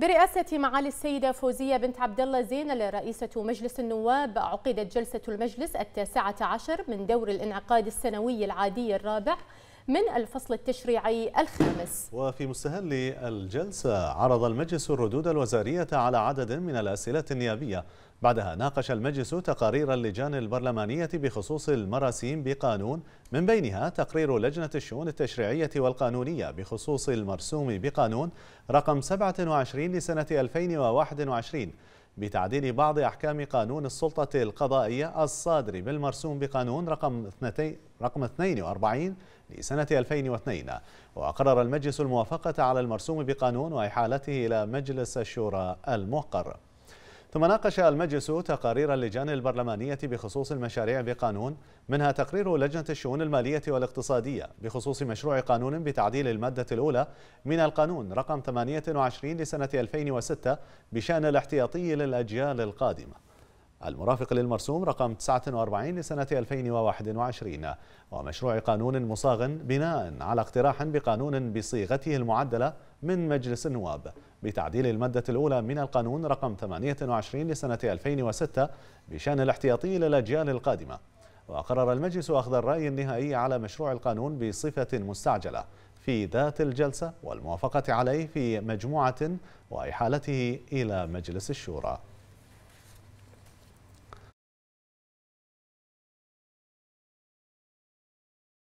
برئاسة معالي السيدة فوزية بنت عبد الله زين رئيسة مجلس النواب عقدت جلسة المجلس التاسعة عشر من دور الانعقاد السنوي العادي الرابع من الفصل التشريعي الخامس وفي مستهل الجلسة عرض المجلس الردود الوزارية على عدد من الأسئلة النيابية بعدها ناقش المجلس تقارير اللجان البرلمانية بخصوص المراسيم بقانون من بينها تقرير لجنة الشؤون التشريعية والقانونية بخصوص المرسوم بقانون رقم 27 لسنة 2021 بتعديل بعض أحكام قانون السلطة القضائية الصادر بالمرسوم بقانون رقم رقم 42 لسنة 2002 وأقرر المجلس الموافقة على المرسوم بقانون وإحالته إلى مجلس الشورى الموقر ثم ناقش المجلس تقارير اللجان البرلمانية بخصوص المشاريع بقانون منها تقرير لجنة الشؤون المالية والاقتصادية بخصوص مشروع قانون بتعديل المادة الأولى من القانون رقم 28 لسنة 2006 بشأن الاحتياطي للأجيال القادمة المرافق للمرسوم رقم 49 لسنة 2021 ومشروع قانون مصاغ بناء على اقتراح بقانون بصيغته المعدلة من مجلس النواب بتعديل المادة الأولى من القانون رقم 28 لسنة 2006 بشأن الاحتياطي للأجيال القادمة وقرر المجلس أخذ الرأي النهائي على مشروع القانون بصفة مستعجلة في ذات الجلسة والموافقة عليه في مجموعة وإحالته إلى مجلس الشورى